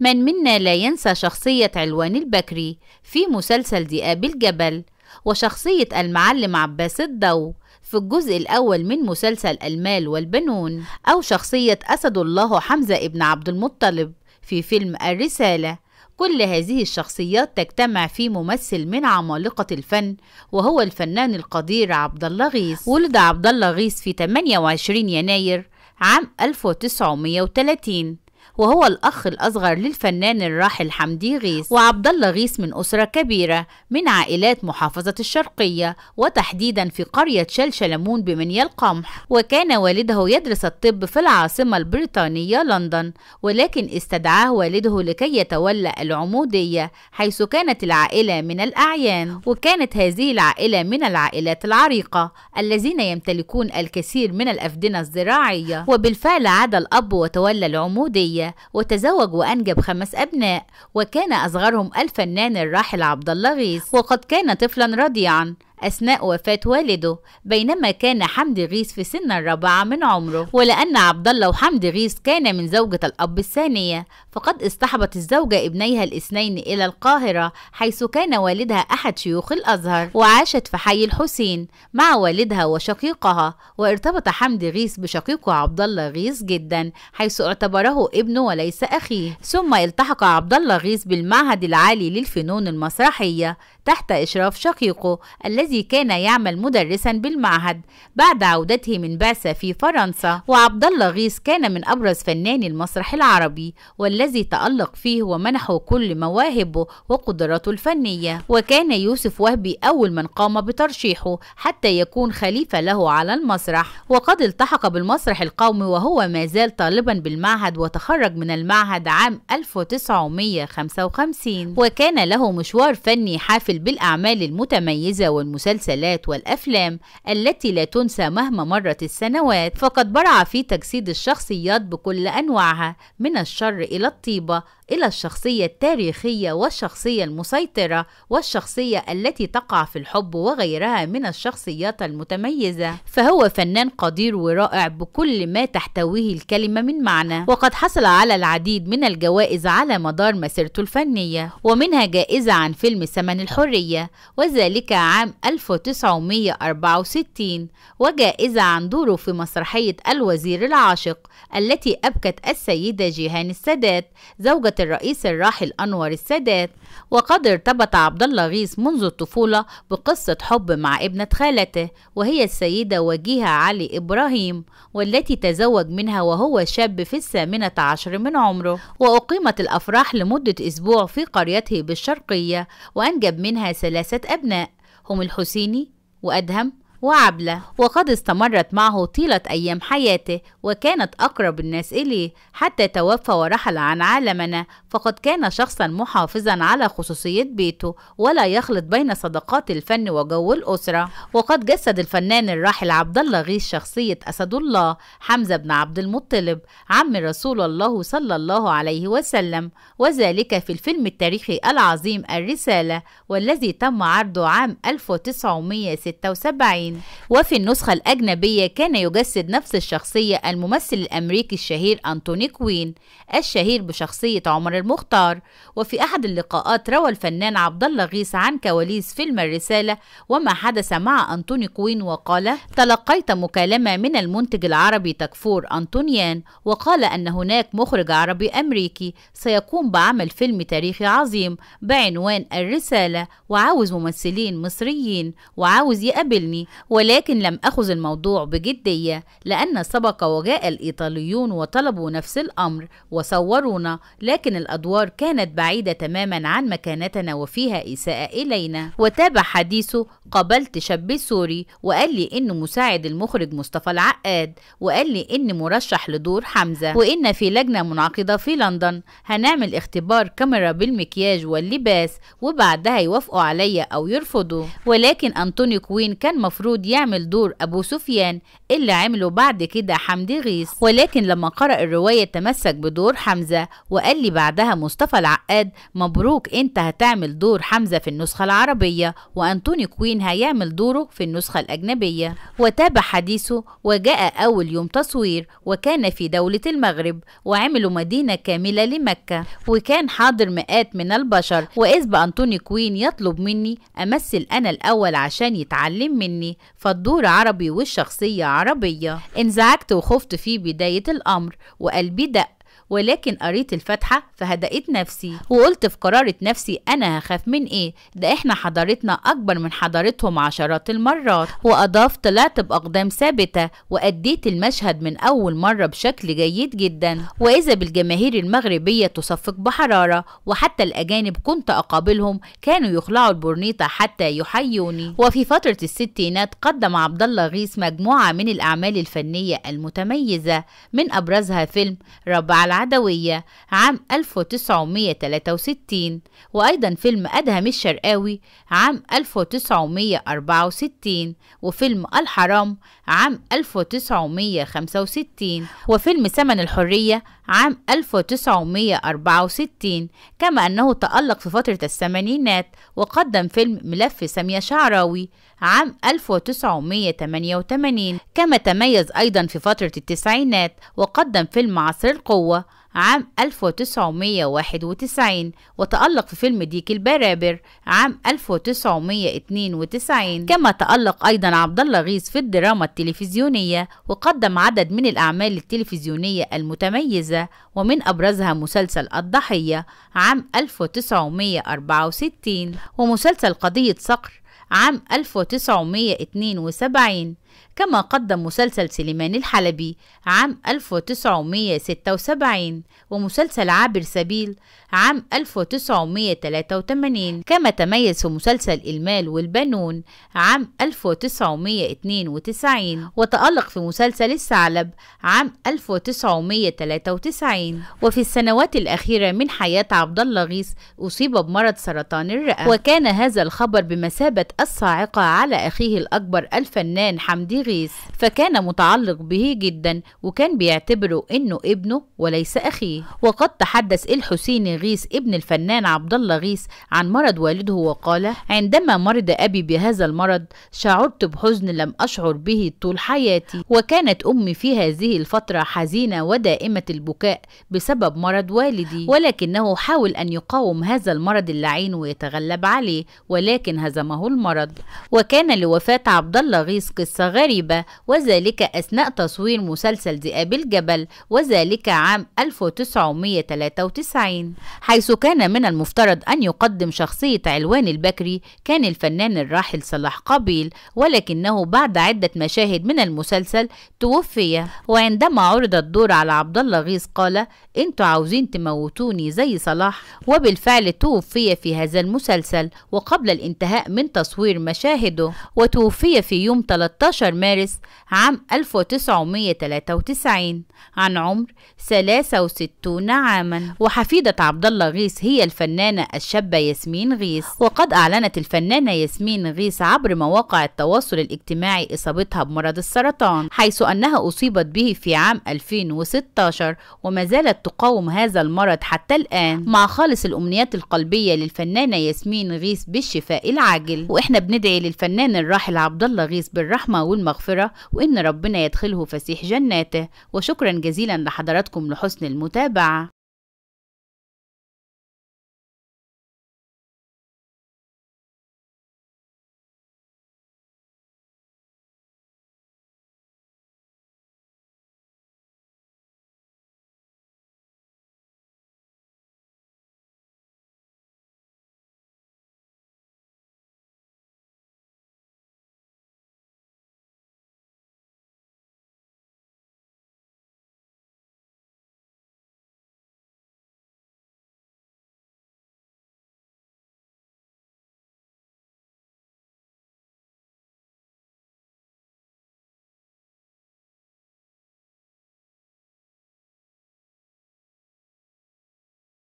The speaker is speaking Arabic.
من منا لا ينسى شخصية علوان البكري في مسلسل ذئاب الجبل وشخصية المعلم عباس الضو في الجزء الأول من مسلسل المال والبنون أو شخصية أسد الله حمزة ابن عبد المطلب في فيلم الرسالة كل هذه الشخصيات تجتمع في ممثل من عمالقة الفن وهو الفنان القدير عبد الله غيث ولد عبد الله غيث في 28 يناير عام 1930 وهو الأخ الأصغر للفنان الراحل حمدي غيث وعبد الله غيث من أسرة كبيرة من عائلات محافظة الشرقية وتحديدا في قرية شلشلمون بمنيا القمح وكان والده يدرس الطب في العاصمة البريطانية لندن ولكن استدعاه والده لكي يتولى العمودية حيث كانت العائلة من الأعيان وكانت هذه العائلة من العائلات العريقة الذين يمتلكون الكثير من الأفدنة الزراعية وبالفعل عاد الأب وتولى العمودية وتزوج وأنجب خمس أبناء وكان أصغرهم الفنان الراحل عبد الله غيث وقد كان طفلا رضيعا أثناء وفاة والده بينما كان حمدي غيث في سن الرابعة من عمره ولأن عبد الله وحمدي غيث كان من زوجة الأب الثانية فقد اصطحبت الزوجة ابنيها الاثنين إلى القاهرة حيث كان والدها أحد شيوخ الأزهر وعاشت في حي الحسين مع والدها وشقيقها وارتبط حمدي غيث بشقيقه عبد الله غيث جدا حيث اعتبره ابنه وليس أخيه ثم التحق عبد الله غيث بالمعهد العالي للفنون المسرحية تحت إشراف شقيقه الذي الذي كان يعمل مدرسا بالمعهد بعد عودته من بعثة في فرنسا وعبد الله غيث كان من أبرز فناني المسرح العربي والذي تألق فيه ومنحه كل مواهبه وقدراته الفنية وكان يوسف وهبي أول من قام بترشيحه حتى يكون خليفة له على المسرح وقد التحق بالمسرح القومي وهو ما زال طالبا بالمعهد وتخرج من المعهد عام 1955 وكان له مشوار فني حافل بالأعمال المتميزة والمتميزة المسلسلات والأفلام التي لا تنسى مهما مرت السنوات فقد برع في تجسيد الشخصيات بكل أنواعها من الشر إلى الطيبة إلى الشخصية التاريخية والشخصية المسيطرة والشخصية التي تقع في الحب وغيرها من الشخصيات المتميزة فهو فنان قدير ورائع بكل ما تحتويه الكلمة من معنى وقد حصل على العديد من الجوائز على مدار مسيرته الفنية ومنها جائزة عن فيلم ثمن الحرية وذلك عام 1964 وجائزة عن دوره في مسرحية الوزير العاشق التي أبكت السيدة جيهان السادات زوجة الرئيس الراحل أنور السادات وقد ارتبط عبد الله غيث منذ الطفولة بقصة حب مع ابنة خالته وهي السيدة وجيهة علي إبراهيم والتي تزوج منها وهو شاب في الثامنة عشر من عمره وأقيمت الأفراح لمدة أسبوع في قريته بالشرقية وأنجب منها ثلاثة أبناء هم الحسيني وأدهم وعبلة وقد استمرت معه طيلة أيام حياته وكانت أقرب الناس إليه حتى توفى ورحل عن عالمنا فقد كان شخصا محافظا على خصوصية بيته ولا يخلط بين صداقات الفن وجو الأسرة وقد جسد الفنان الراحل عبد الله غيث شخصية أسد الله حمزة بن عبد المطلب عم رسول الله صلى الله عليه وسلم وذلك في الفيلم التاريخي العظيم الرسالة والذي تم عرضه عام 1976 وفي النسخة الأجنبية كان يجسد نفس الشخصية الممثل الأمريكي الشهير أنتوني كوين الشهير بشخصية عمر المختار وفي أحد اللقاءات روى الفنان عبد الله غيث عن كواليس فيلم الرسالة وما حدث مع أنطوني كوين وقال تلقيت مكالمة من المنتج العربي تكفور أنطونيان وقال أن هناك مخرج عربي أمريكي سيقوم بعمل فيلم تاريخي عظيم بعنوان الرسالة وعاوز ممثلين مصريين وعاوز يقابلني ولكن لم أخذ الموضوع بجدية لأن سبق وجاء الإيطاليون وطلبوا نفس الأمر وصورونا لكن الأدوار كانت بعيدة تماما عن مكانتنا وفيها إساءة إلينا وتابع حديثه قابلت شاب سوري وقال لي إنه مساعد المخرج مصطفى العقاد وقال لي إني مرشح لدور حمزة وإن في لجنة منعقدة في لندن هنعمل اختبار كاميرا بالمكياج واللباس وبعدها يوافقوا عليا أو يرفضوا ولكن أنطوني كوين كان مفروض يعمل دور أبو سفيان اللي عمله بعد كده حمدي غيث ولكن لما قرأ الرواية تمسك بدور حمزة وقال لي بعد بعدها مصطفى العقاد مبروك انت هتعمل دور حمزة في النسخة العربية وأنتوني كوين هيعمل دوره في النسخة الأجنبية وتابع حديثه وجاء أول يوم تصوير وكان في دولة المغرب وعملوا مدينة كاملة لمكة وكان حاضر مئات من البشر وإذ بأنتوني كوين يطلب مني أمثل أنا الأول عشان يتعلم مني فالدور عربي والشخصية عربية انزعجت وخفت في بداية الأمر وقلبي دق ولكن قريت الفاتحة فهدأت نفسي وقلت في قرارة نفسي أنا هخاف من إيه ده إحنا حضارتنا أكبر من حضارتهم عشرات المرات وأضاف طلعت بأقدام ثابتة وأديت المشهد من أول مرة بشكل جيد جدا وإذا بالجماهير المغربية تصفق بحرارة وحتى الأجانب كنت أقابلهم كانوا يخلعوا البرنيطة حتى يحيوني وفي فترة الستينات قدم عبد الله غيث مجموعة من الأعمال الفنية المتميزة من أبرزها فيلم رب على العدوية عام 1963 وأيضا فيلم أدهم الشرقاوي عام 1964 وفيلم الحرام عام 1965 وفيلم سمن الحرية عام 1964 كما أنه تألق في فترة الثمانينات وقدم فيلم ملف سامية شعراوي عام 1988 كما تميز أيضا في فترة التسعينات وقدم فيلم عصر القوة عام 1991 وتألق في فيلم ديك البرابر عام 1992 كما تألق أيضا عبد الله غيث في الدراما التلفزيونية وقدم عدد من الأعمال التلفزيونية المتميزة ومن أبرزها مسلسل الضحية عام 1964 ومسلسل قضية صقر عام 1972 كما قدم مسلسل سليمان الحلبي عام 1976 ومسلسل عابر سبيل عام 1983 كما تميز في مسلسل المال والبنون عام 1992 وتألق في مسلسل الثعلب عام 1993 وفي السنوات الأخيرة من حياة عبد الله غيث أصيب بمرض سرطان الرئة وكان هذا الخبر بمثابة الصاعقة على أخيه الأكبر الفنان حمد البنديغيس فكان متعلق به جدا وكان بيعتبره انه ابنه وليس اخيه وقد تحدث الحسيني غيث ابن الفنان عبد الله غيث عن مرض والده وقال عندما مرض ابي بهذا المرض شعرت بحزن لم اشعر به طول حياتي وكانت امي في هذه الفتره حزينه ودائمه البكاء بسبب مرض والدي ولكنه حاول ان يقاوم هذا المرض اللعين ويتغلب عليه ولكن هزمه المرض وكان لوفاه عبد الله غيث قصه غريبة وذلك أثناء تصوير مسلسل ذئاب الجبل وذلك عام 1993 حيث كان من المفترض أن يقدم شخصية علوان البكري كان الفنان الراحل صلاح قابيل ولكنه بعد عدة مشاهد من المسلسل توفي وعندما عرض الدور على عبد الله غيث قال انتوا عاوزين تموتوني زي صلاح وبالفعل توفي في هذا المسلسل وقبل الانتهاء من تصوير مشاهده وتوفي في يوم 13 16 مارس عام 1993 عن عمر 63 عاما وحفيدة عبد الله غيث هي الفنانة الشابة ياسمين غيث وقد أعلنت الفنانة ياسمين غيث عبر مواقع التواصل الاجتماعي إصابتها بمرض السرطان حيث أنها أصيبت به في عام 2016 وما زالت تقاوم هذا المرض حتى الآن مع خالص الأمنيات القلبية للفنانة ياسمين غيث بالشفاء العاجل وإحنا بندعي للفنان الراحل عبد الله غيث بالرحمة والمغفرة وإن ربنا يدخله فسيح جناته وشكرا جزيلا لحضراتكم لحسن المتابعة